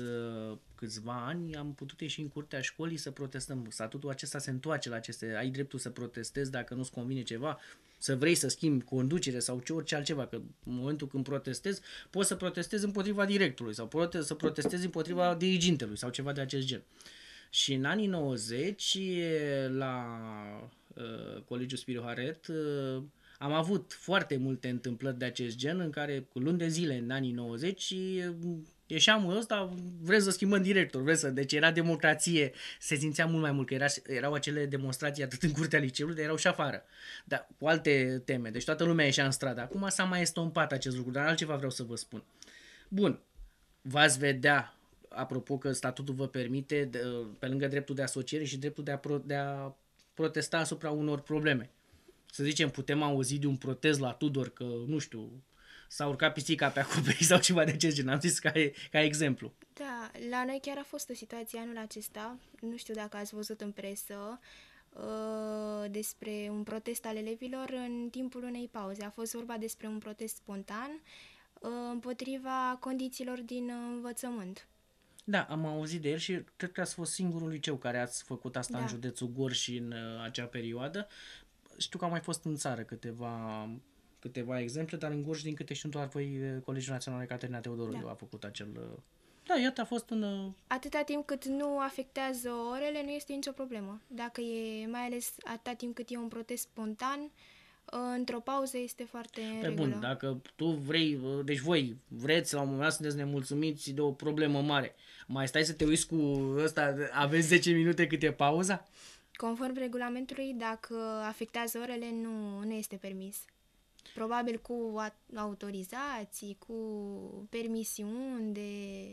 câțiva ani am putut ieși în curtea școlii să protestăm. Statutul acesta se întoarce la aceste, ai dreptul să protestezi dacă nu-ți convine ceva, să vrei să schimbi conducere sau ce orice altceva, că în momentul când protestezi, poți să protestezi împotriva directului sau prote- să protestezi împotriva dirigintelui sau ceva de acest gen. Și în anii 90, la uh, Colegiul Haret, uh, am avut foarte multe întâmplări de acest gen în care cu luni de zile în anii 90 Ieșeam ăsta, vreți să schimbăm director, vreți să... Deci era democrație, se simțea mult mai mult, că era, erau acele demonstrații atât în curtea liceului, dar erau și afară, dar cu alte teme. Deci toată lumea ieșea în stradă. Acum s-a mai estompat acest lucru, dar altceva vreau să vă spun. Bun, v-ați vedea, apropo că statutul vă permite, de, pe lângă dreptul de asociere și dreptul de a, pro, de a protesta asupra unor probleme. Să zicem, putem auzi de un protest la Tudor că, nu știu, s-a urcat pisica pe acoperiș sau ceva de acest gen. Am zis ca, ca exemplu. Da, la noi chiar a fost o situație anul acesta, nu știu dacă ați văzut în presă, uh, despre un protest al elevilor în timpul unei pauze. A fost vorba despre un protest spontan uh, împotriva condițiilor din învățământ. Da, am auzit de el și cred că ați fost singurul liceu care ați făcut asta da. în județul Gorj și în uh, acea perioadă. Știu că au mai fost în țară câteva câteva exemple, dar în Gorj, din câte știu, doar voi eh, Colegiul Național Caterina Teodoroiu da. a făcut acel... Eh, da, iată, a fost un eh, Atâta timp cât nu afectează orele, nu este nicio problemă. Dacă e, mai ales atâta timp cât e un protest spontan, într-o pauză este foarte Pe regulă. bun, dacă tu vrei, deci voi vreți la un moment dat sunteți nemulțumiți de o problemă mare, mai stai să te uiți cu ăsta, aveți 10 minute cât e pauza? Conform regulamentului, dacă afectează orele, nu, nu este permis. Probabil cu autorizații, cu permisiuni de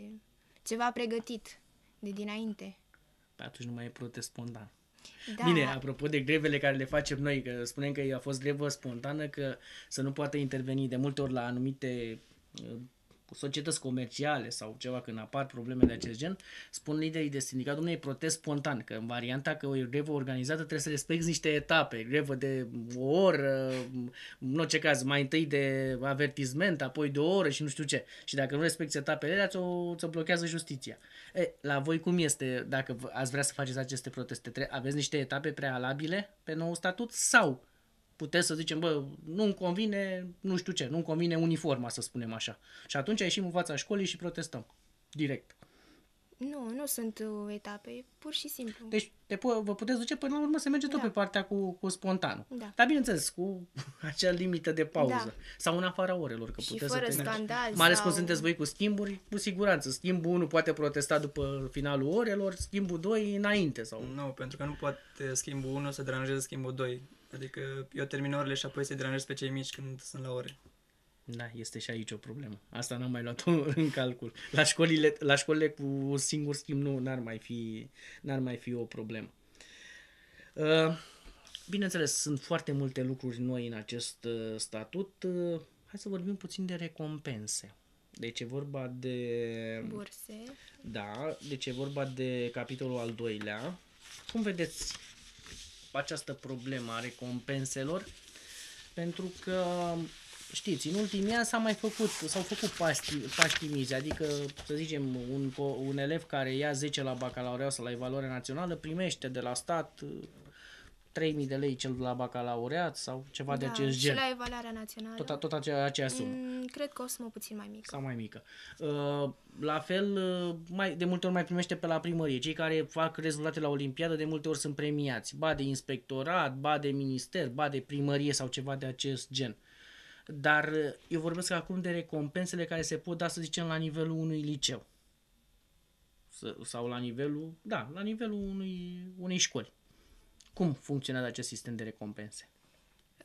ceva pregătit de dinainte. Pe atunci nu mai e protest spontan. Da. Bine, apropo de grevele care le facem noi, că spunem că a fost grevă spontană, că să nu poată interveni de multe ori la anumite uh, societăți comerciale sau ceva când apar probleme de acest gen, spun liderii de sindicat, domnule, protest spontan, că în varianta că o grevă organizată trebuie să respecti niște etape, grevă de o oră, în orice caz, mai întâi de avertisment, apoi de o oră și nu știu ce. Și dacă nu respecti etapele alea, ți-o, ți blochează justiția. E, la voi cum este dacă ați vrea să faceți aceste proteste? aveți niște etape prealabile pe nou statut sau putem să zicem, bă, nu-mi convine, nu știu ce, nu-mi convine uniforma, să spunem așa. Și atunci ieșim în fața școlii și protestăm. Direct. Nu, nu sunt uh, etape, pur și simplu. Deci te pu- vă puteți duce până la urmă se merge da. tot pe partea cu, cu spontanul. Da. Dar bineînțeles, cu *laughs* acea limită de pauză. Da. Sau în afara orelor, că și puteți fără să scandal. Mai ales sau... cum sunteți voi cu schimburi, cu siguranță. Schimbul 1 poate protesta după finalul orelor, schimbul 2 înainte. sau. Nu, pentru că nu poate schimbul 1 să deranjeze schimbul 2. Adică eu termin orele și apoi se deranjez pe cei mici când sunt la ore. Da, este și aici o problemă. Asta n-am mai luat *laughs* în calcul. La școlile, la școlile cu un singur schimb nu, n-ar mai fi, n-ar mai fi o problemă. Uh, bineînțeles, sunt foarte multe lucruri noi în acest uh, statut. Uh, hai să vorbim puțin de recompense. Deci e vorba de... Burse. Da, deci e vorba de capitolul al doilea. Cum vedeți această problemă a recompenselor, pentru că știți, în ultimii ani s au mai făcut, s-au făcut pași mici, adică, să zicem, un, un elev care ia 10 la bacalaureat sau la evaluare națională primește de la stat 3000 de lei cel de la bacalaureat sau ceva da, de acest gen. Și la evaluarea națională. Tot, tot acea, aceea sumă. Mm, cred că o sumă puțin mai mică. Sau mai mică. Uh, la fel, uh, mai, de multe ori mai primește pe la primărie. Cei care fac rezultate la Olimpiadă de multe ori sunt premiați. Ba de inspectorat, ba de minister, ba de primărie sau ceva de acest gen. Dar uh, eu vorbesc acum de recompensele care se pot da, să zicem, la nivelul unui liceu. Sau la nivelul, da, la nivelul unui, unei școli cum funcționează acest sistem de recompense?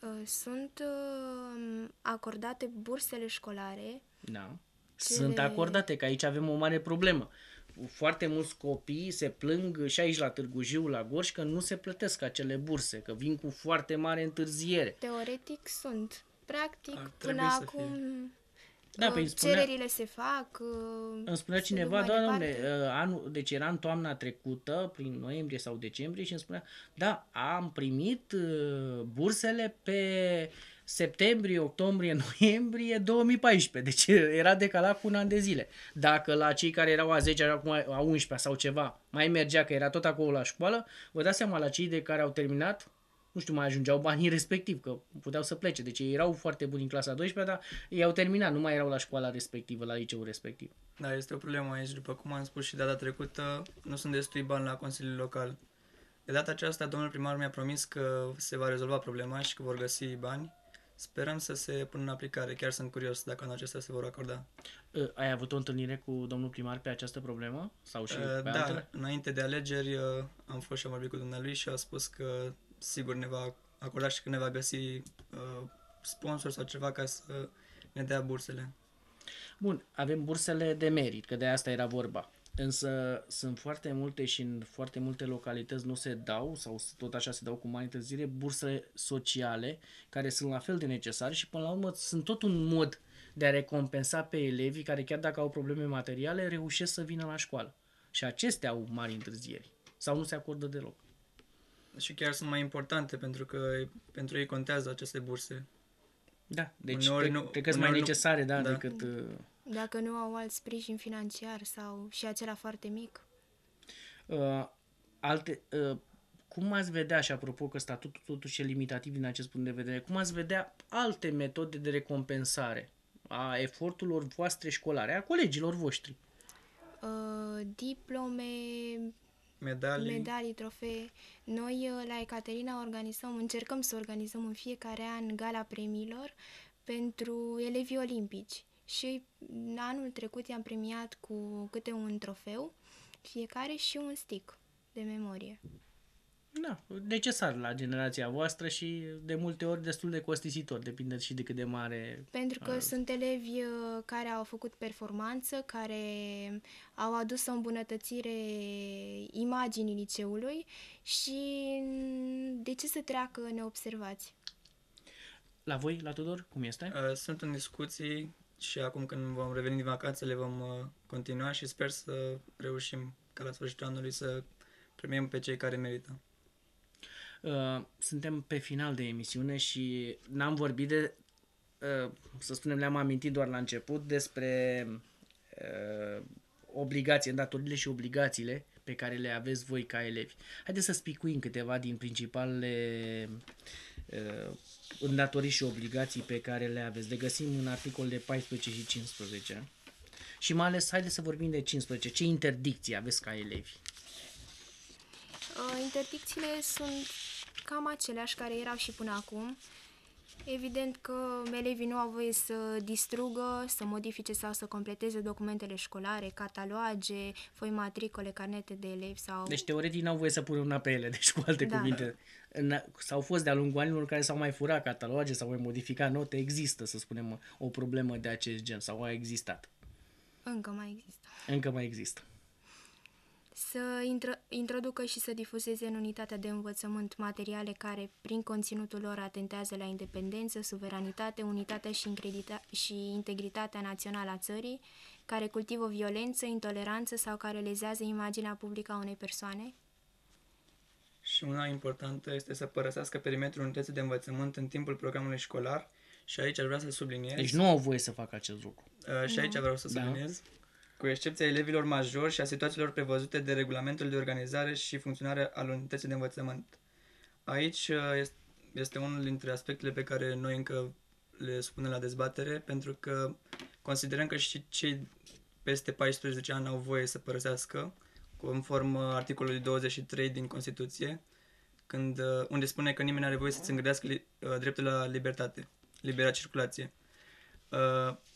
Uh, sunt uh, acordate bursele școlare. Da. Cele... Sunt acordate, că aici avem o mare problemă. Foarte mulți copii se plâng și aici la Târgu Jiu, la Gorj, că nu se plătesc acele burse, că vin cu foarte mare întârziere. Teoretic sunt. Practic, Ar până acum... Să fie da, uh, pe păi spunea, cererile se fac. Uh, îmi spunea cineva, da, domne, uh, anul, deci era în toamna trecută, prin noiembrie sau decembrie, și îmi spunea, da, am primit uh, bursele pe septembrie, octombrie, *laughs* noiembrie 2014. Deci era decalat cu un an de zile. Dacă la cei care erau a 10 acum a 11 sau ceva mai mergea, că era tot acolo la școală, vă dați seama la cei de care au terminat nu știu, mai ajungeau banii *laughs* respectiv, că puteau să plece. Deci ei erau foarte buni în clasa 12 dar ei au terminat, nu mai erau la școala respectivă, la liceul respectiv. Da, este o problemă aici, după cum am spus și data trecută, nu sunt destui bani la Consiliul Local. De data aceasta, domnul primar mi-a promis că se va rezolva problema și că vor găsi bani. Sperăm să se pună în aplicare. Chiar sunt curios dacă în acesta se vor acorda. Uh, ai avut o întâlnire cu domnul primar pe această problemă? Sau și uh, pe da, altele? înainte de alegeri uh, am fost și am vorbit cu dumnealui și a spus că sigur ne va acorda și că ne va găsi uh, sponsor sau ceva ca să ne dea bursele. Bun, avem bursele de merit, că de asta era vorba. Însă sunt foarte multe și în foarte multe localități nu se dau sau tot așa se dau cu mai întârziere bursele sociale care sunt la fel de necesare și până la urmă sunt tot un mod de a recompensa pe elevii care chiar dacă au probleme materiale reușesc să vină la școală. Și acestea au mari întârzieri sau nu se acordă deloc și chiar sunt mai importante pentru că pentru ei contează aceste burse. Da, deci uneori te, nu, te uneori mai necesare, nu, da, da, decât... Uh, Dacă nu au alt sprijin financiar sau și acela foarte mic. Uh, alte, uh, cum ați vedea, și apropo că statutul totuși e limitativ din acest punct de vedere, cum ați vedea alte metode de recompensare a eforturilor voastre școlare, a colegilor voștri? Uh, diplome, medalii. medalii, trofee. Noi uh, la Ecaterina organizăm, încercăm să organizăm în fiecare an gala premiilor pentru elevii olimpici. Și anul trecut i-am premiat cu câte un trofeu fiecare și un stick de memorie. Da, necesar la generația voastră și de multe ori destul de costisitor, depinde și de cât de mare... Pentru că a... Uh, sunt elevi uh, care au făcut performanță, care au adus o îmbunătățire imaginii liceului și de ce să treacă neobservați? La voi, la Tudor, cum este? Uh, sunt în discuții și acum când vom reveni din le vom continua și sper să reușim ca la sfârșitul anului să premiem pe cei care merită. Uh, suntem pe final de emisiune și n-am vorbit de, uh, să spunem, le-am amintit doar la început despre uh, obligații, datorile și obligațiile pe care le aveți voi ca elevi. Haideți să spicuim câteva din principalele uh, îndatoriri și obligații pe care le aveți. Le găsim în articolele 14 și 15. Și mai ales, haideți să vorbim de 15. Ce interdicții aveți ca elevi? Uh, interdicțiile sunt cam aceleași care erau și până acum. Evident că elevii nu au voie să distrugă, să modifice sau să completeze documentele școlare, cataloage, foi matricole, carnete de elevi sau... Deci teoretic n-au voie să pună una pe ele, deci cu alte da. cuvinte. S-au fost de-a lungul anilor care s-au mai furat cataloage, s-au mai modificat note, există, să spunem, o problemă de acest gen sau a existat. Încă mai există. Încă mai există să intră, introducă și să difuzeze în unitatea de învățământ materiale care, prin conținutul lor, atentează la independență, suveranitate, unitatea și, și integritatea națională a țării, care cultivă violență, intoleranță sau care lezează imaginea publică a unei persoane? Și una importantă este să părăsească perimetrul unității de învățământ în timpul programului școlar și aici aș vrea să subliniez... Deci nu au voie să facă acest lucru. Uh, și aici da. vreau să da. subliniez... Da cu excepția elevilor majori și a situațiilor prevăzute de regulamentul de organizare și funcționare al unității de învățământ. Aici uh, este unul dintre aspectele pe care noi încă le spunem la dezbatere, pentru că considerăm că și cei peste 14 ani au voie să părăsească, conform uh, articolului 23 din Constituție, când, uh, unde spune că nimeni nu are voie să-ți îngrădească dreptul la libertate, libera circulație.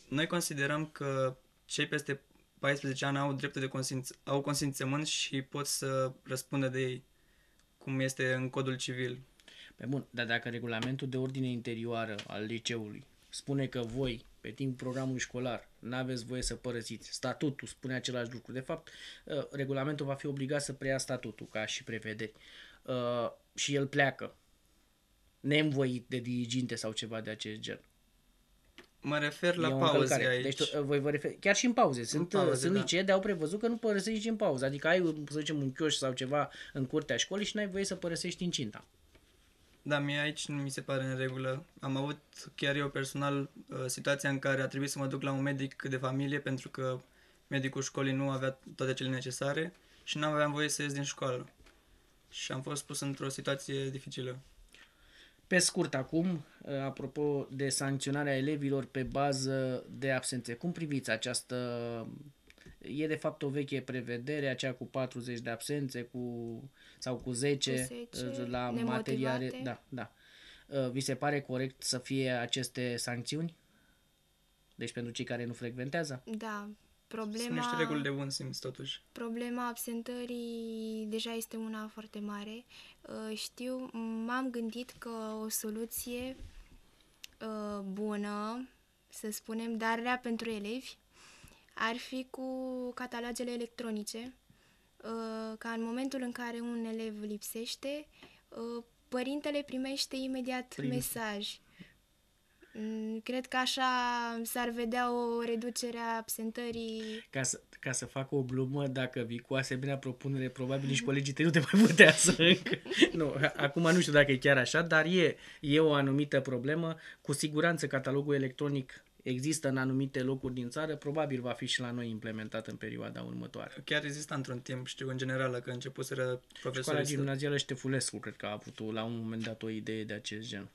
Noi considerăm că cei peste 14 ani au dreptul de consimț- au consimțământ și pot să răspundă de ei, cum este în codul civil. Pe bun, dar dacă regulamentul de ordine interioară al liceului spune că voi, pe timp programului școlar, nu aveți voie să părăsiți, statutul spune același lucru. De fapt, ă, regulamentul va fi obligat să preia statutul, ca și prevederi. Ă, și el pleacă, neînvoit de diriginte sau ceva de acest gen. Mă refer la pauze aici. Deci, voi vă refer... Chiar și în pauze. Sunt, pauze, sunt da. licee de au prevăzut că nu părăsești nici în pauză. Adică ai, să zicem, un chioș sau ceva în curtea școlii și n-ai voie să părăsești incinta. Da, mie aici nu mi se pare în regulă. Am avut chiar eu personal uh, situația în care a trebuit să mă duc la un medic de familie pentru că medicul școlii nu avea toate cele necesare și nu aveam voie să ies din școală. Și am fost pus într-o situație dificilă. Pe scurt acum, ă, apropo de sancționarea elevilor pe bază de absențe, cum priviți această... E de fapt o veche prevedere, aceea cu 40 de absențe cu, sau cu 10, cu 10 ă, la materiale. Da, da. Ă, vi se pare corect să fie aceste sancțiuni? Deci pentru cei care nu frecventează? Da, Problema, Sunt niște reguli de bun simț, totuși. Problema absentării deja este una foarte mare. Uh, știu, m-am gândit că o soluție uh, bună, să spunem, dar rea pentru elevi, ar fi cu catalogele electronice, uh, ca în momentul în care un elev lipsește, părintele primește imediat Prin. mesaj Mm, cred că așa s-ar vedea o reducere a absentării. Ca să, ca să fac o glumă, dacă vii cu asemenea propunere, probabil nici mm. colegii tăi nu te mai putea să încă. Nu, acum nu știu dacă e chiar așa, dar e, e o anumită problemă. Cu siguranță catalogul electronic există în anumite locuri din țară, probabil va fi și la noi implementat în perioada următoare. Chiar există într-un timp, știu, în general, că începuseră profesorii... Școala gimnazială Ștefulescu, cred că a avut la un moment dat o idee de acest gen.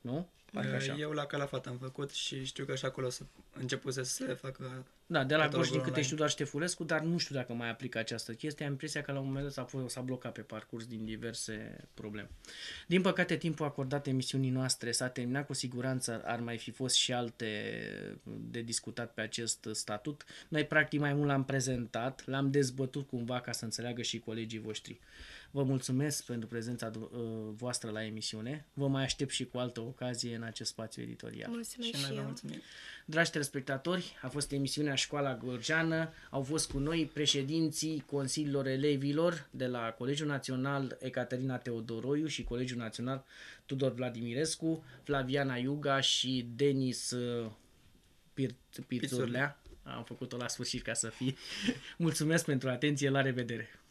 Nu? Parcă așa. Eu la Calafat am făcut și știu că și acolo să începuse să se facă... Da, de la Gorj, din câte știu, doar Ștefulescu, dar nu știu dacă mai aplică această chestie. Am impresia că la un moment dat s-a, s-a blocat pe parcurs din diverse probleme. Din păcate, timpul acordat emisiunii noastre s-a terminat. Cu siguranță ar mai fi fost și alte de discutat pe acest statut. Noi, practic, mai mult l-am prezentat, l-am dezbătut cumva ca să înțeleagă și colegii voștri. Vă mulțumesc pentru prezența uh, voastră la emisiune. Vă mai aștept și cu altă ocazie în acest spațiu editorial. Mulțumesc și, și eu. Mulțumim. Dragi telespectatori, a fost emisiunea Școala Gorjeană. Au fost cu noi președinții Consiliilor Elevilor de la Colegiul Național Ecaterina Teodoroiu și Colegiul Național Tudor Vladimirescu, Flaviana Iuga și Denis uh, Pir- Am făcut-o la sfârșit ca să fie. *laughs* Mulțumesc pentru atenție, la revedere!